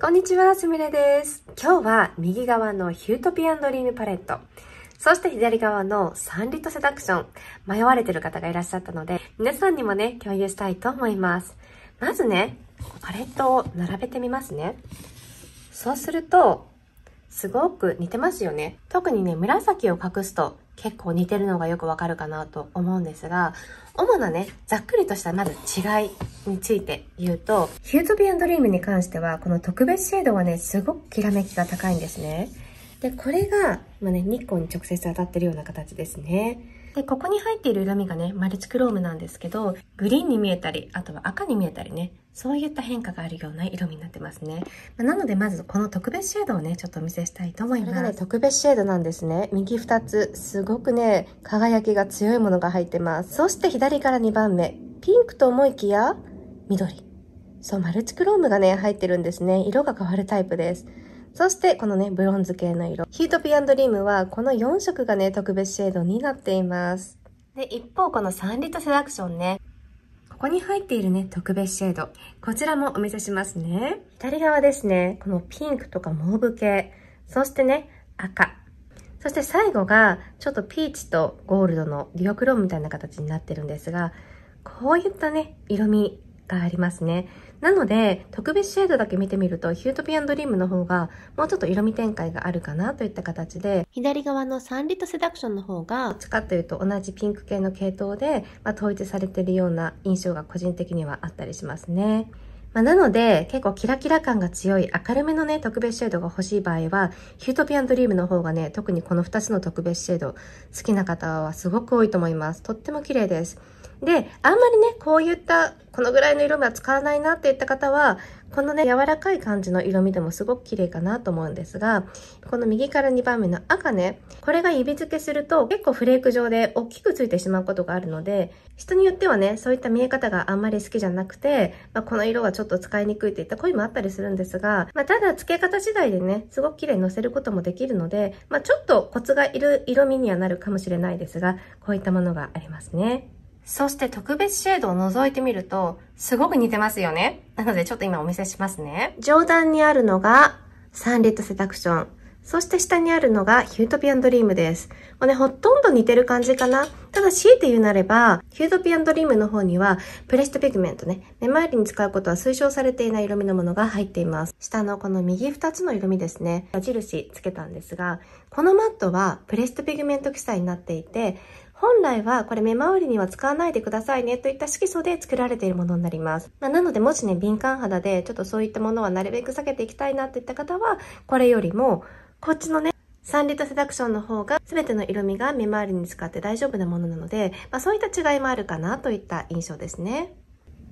こんにちは、すみれです。今日は右側のヒュートピアンドリームパレット、そして左側のサンリットセダクション、迷われてる方がいらっしゃったので、皆さんにもね、共有したいと思います。まずね、パレットを並べてみますね。そうすると、すごく似てますよね。特にね、紫を隠すと結構似てるのがよくわかるかなと思うんですが、主なね、ざっくりとしたまず違いについて言うと、ヒュートビードリームに関しては、この特別シェードはね、すごくきらめきが高いんですね。で、これが、まあね、日光に直接当たってるような形ですね。で、ここに入っている色味がね、マルチクロームなんですけど、グリーンに見えたり、あとは赤に見えたりね、そういった変化があるような色味になってますね。まあ、なので、まずこの特別シェードをね、ちょっとお見せしたいと思います。これがね、特別シェードなんですね。右2つ、すごくね、輝きが強いものが入ってます。そして左から2番目、ピンクと思いきや、緑。そう、マルチクロームがね、入ってるんですね。色が変わるタイプです。そしてこのね、ブロンズ系の色。ヒートピーリームはこの4色がね、特別シェードになっています。で、一方このサンリットセラクションね。ここに入っているね、特別シェード。こちらもお見せしますね。左側ですね、このピンクとかモーブ系。そしてね、赤。そして最後が、ちょっとピーチとゴールドのデュオクロームみたいな形になってるんですが、こういったね、色味がありますね。なので、特別シェードだけ見てみると、ヒュートピアンドリームの方が、もうちょっと色味展開があるかなといった形で、左側のサンリットセダクションの方が、どっちかというと同じピンク系の系統で、まあ、統一されているような印象が個人的にはあったりしますね。まあ、なので、結構キラキラ感が強い明るめのね、特別シェードが欲しい場合は、ヒュートピアンドリームの方がね、特にこの2つの特別シェード、好きな方はすごく多いと思います。とっても綺麗です。で、あんまりね、こういった、このぐらいの色味は使わないなっていった方は、このね、柔らかい感じの色味でもすごく綺麗かなと思うんですが、この右から2番目の赤ね、これが指付けすると結構フレーク状で大きくついてしまうことがあるので、人によってはね、そういった見え方があんまり好きじゃなくて、まあ、この色はちょっと使いにくいっていった声もあったりするんですが、まあ、ただ付け方次第でね、すごく綺麗に乗せることもできるので、まあ、ちょっとコツがいる色味にはなるかもしれないですが、こういったものがありますね。そして特別シェードを覗いてみると、すごく似てますよね。なのでちょっと今お見せしますね。上段にあるのがサンリットセダクション。そして下にあるのがヒュートピアンドリームです。もうね、ほとんど似てる感じかな。ただ強いて言うなれば、ヒュートピアンドリームの方には、プレストピグメントね、目回りに使うことは推奨されていない色味のものが入っています。下のこの右2つの色味ですね、矢印つけたんですが、このマットはプレストピグメント記載になっていて、本来はこれ目周りには使わないでくださいねといった色素で作られているものになります。まあ、なのでもしね、敏感肌でちょっとそういったものはなるべく避けていきたいなといった方は、これよりも、こっちのね、サンリットセダクションの方が全ての色味が目周りに使って大丈夫なものなので、まあ、そういった違いもあるかなといった印象ですね。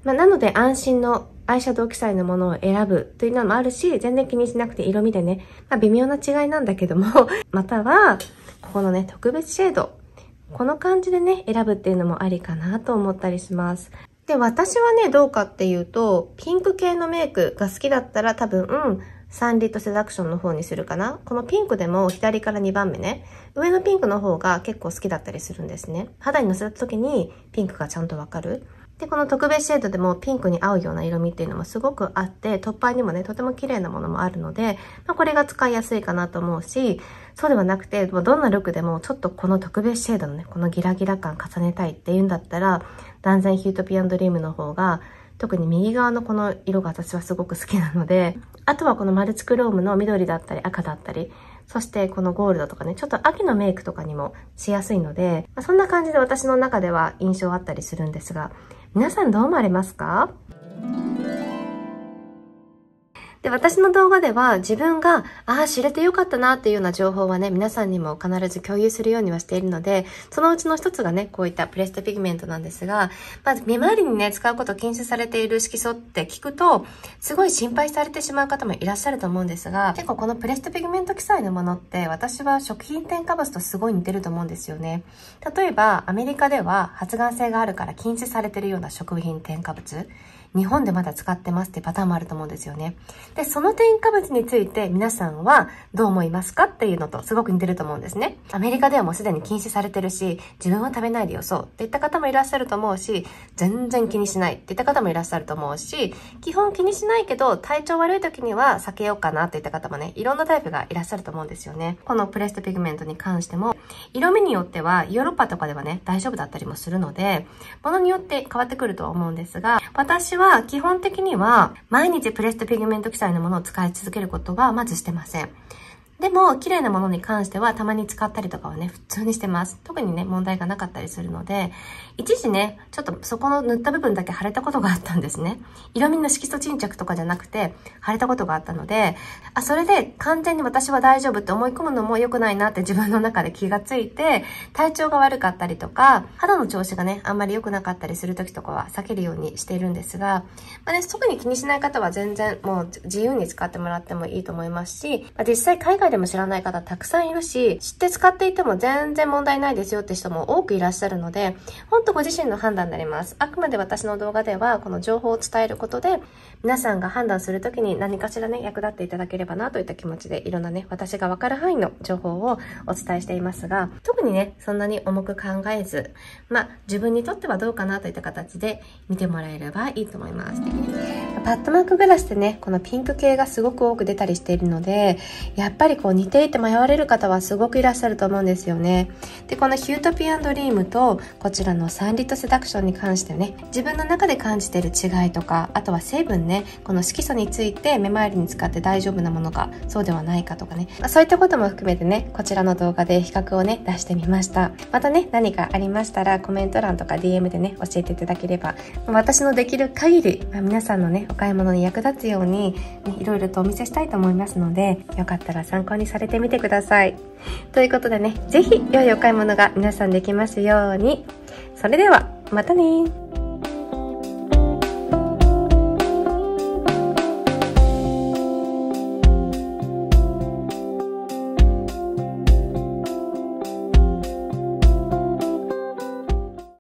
まあ、なので安心のアイシャドウ記載のものを選ぶというのもあるし、全然気にしなくて色味でね、まあ、微妙な違いなんだけども または、ここのね、特別シェードこの感じでね、選ぶっていうのもありかなと思ったりします。で、私はね、どうかっていうと、ピンク系のメイクが好きだったら多分、うんサンリットセダクションの方にするかなこのピンクでも左から2番目ね。上のピンクの方が結構好きだったりするんですね。肌にのせた時にピンクがちゃんとわかる。で、この特別シェードでもピンクに合うような色味っていうのもすごくあって、突破にもね、とても綺麗なものもあるので、まあ、これが使いやすいかなと思うし、そうではなくて、どんなルックでもちょっとこの特別シェードのね、このギラギラ感重ねたいっていうんだったら、断然ヒュートピアンドリームの方が、特に右側のこの色が私はすごく好きなので、あとはこのマルチクロームの緑だったり赤だったり、そしてこのゴールドとかね、ちょっと秋のメイクとかにもしやすいので、まあ、そんな感じで私の中では印象あったりするんですが、皆さんどう思われますかで、私の動画では自分が、ああ、知れてよかったなっていうような情報はね、皆さんにも必ず共有するようにはしているので、そのうちの一つがね、こういったプレストピグメントなんですが、まず、目回りにね、使うこと禁止されている色素って聞くと、すごい心配されてしまう方もいらっしゃると思うんですが、結構このプレストピグメント記載のものって、私は食品添加物とすごい似てると思うんですよね。例えば、アメリカでは発がん性があるから禁止されてるような食品添加物、日本でまだ使ってますってパターンもあると思うんですよね。で、その添加物について皆さんはどう思いますかっていうのとすごく似てると思うんですね。アメリカではもうすでに禁止されてるし、自分は食べないでよそうっていった方もいらっしゃると思うし、全然気にしないっていった方もいらっしゃると思うし、基本気にしないけど体調悪い時には避けようかなっていった方もね、いろんなタイプがいらっしゃると思うんですよね。このプレストピグメントに関しても、色味によってはヨーロッパとかではね、大丈夫だったりもするので、ものによって変わってくると思うんですが、私は基本的には毎日プレストピグメント記載のものを使い続けることはまずしてません。でも、綺麗なものに関しては、たまに使ったりとかはね、普通にしてます。特にね、問題がなかったりするので、一時ね、ちょっとそこの塗った部分だけ腫れたことがあったんですね。色味の色素沈着とかじゃなくて、腫れたことがあったので、あ、それで完全に私は大丈夫って思い込むのも良くないなって自分の中で気がついて、体調が悪かったりとか、肌の調子がね、あんまり良くなかったりする時とかは避けるようにしているんですが、まあね、特に気にしない方は全然もう自由に使ってもらってもいいと思いますし、まあ、実際海外外でも知らない方たくさんいるし、知って使っていても全然問題ないですよって人も多くいらっしゃるので、ほんとご自身の判断になります。あくまで私の動画では、この情報を伝えることで、皆さんが判断するときに何かしらね、役立っていただければなといった気持ちで、いろんなね、私がわかる範囲の情報をお伝えしていますが、特にね、そんなに重く考えず、まあ、自分にとってはどうかなといった形で見てもらえればいいと思います。パッドマークグラスってね、このピンク系がすごく多く出たりしているので、やっぱりこう似ていて迷われる方はすごくいらっしゃると思うんですよね。で、このヒュートピアンドリームとこちらのサンリットセダクションに関してね、自分の中で感じている違いとか、あとは成分ね、この色素について目周りに使って大丈夫なものか、そうではないかとかね、まあ、そういったことも含めてね、こちらの動画で比較をね、出してみました。またね、何かありましたらコメント欄とか DM でね、教えていただければ、私のできる限り、まあ、皆さんのね、お買い物に役立つように、ね、いろいろとお見せしたいと思いますので、よかったら参加考にされてみてください。ということでね、ぜひ良いお買い物が皆さんできますように。それでは、またね